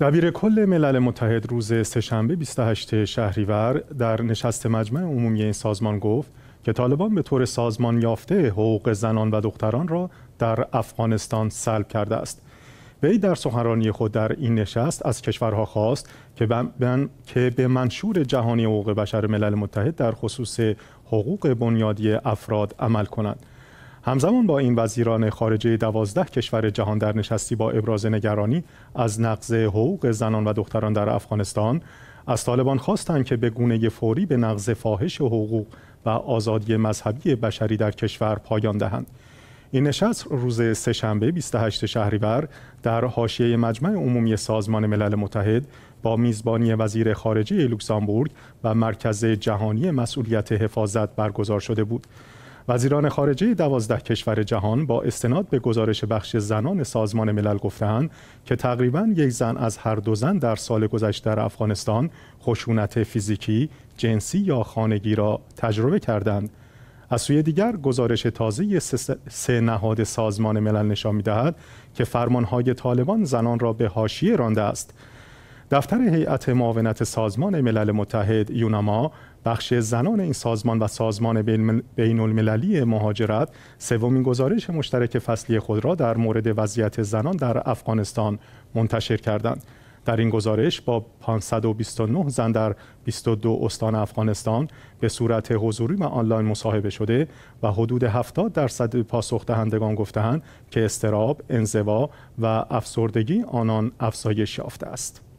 دبیر کل ملل متحد روز سهشنبه 28 شهریور در نشست مجمع عمومی این سازمان گفت که طالبان به طور سازمان یافته حقوق زنان و دختران را در افغانستان سلب کرده است. وی در سخنرانی خود در این نشست از کشورها خواست که, که به منشور جهانی حقوق بشر ملل متحد در خصوص حقوق بنیادی افراد عمل کنند. همزمان با این وزیران خارجه دوازده کشور جهان در نشستی با ابراز نگرانی از نقض حقوق زنان و دختران در افغانستان از طالبان خواستند که به گونه فوری به نقض فاحش حقوق و آزادی مذهبی بشری در کشور پایان دهند این نشست روز سهشنبه 28 شهریور در حاشیه مجمع عمومی سازمان ملل متحد با میزبانی وزیر خارجه لوکزامبورگ و مرکز جهانی مسئولیت حفاظت برگزار شده بود وزیران خارجه دوازده کشور جهان با استناد به گزارش بخش زنان سازمان ملل گفتند که تقریبا یک زن از هر دو زن در سال گذشته در افغانستان خشونت فیزیکی، جنسی یا خانگی را تجربه کردند. از سوی دیگر گزارش تازه سه نهاد سازمان ملل نشان میدهد که فرمانهای طالبان زنان را به حاشیه رانده است دفتر هیئت معاونت سازمان ملل متحد یوناما بخش زنان این سازمان و سازمان بین المللی مهاجرت سومین گزارش مشترک فصلی خود را در مورد وضعیت زنان در افغانستان منتشر کردند. در این گزارش با 529 زن در 22 استان افغانستان به صورت حضوری و آنلاین مصاحبه شده و حدود 70 درصد پاسخ دهندگان گفتهاند که استراب، انزوا و افسردگی آنان افزایش یافته است.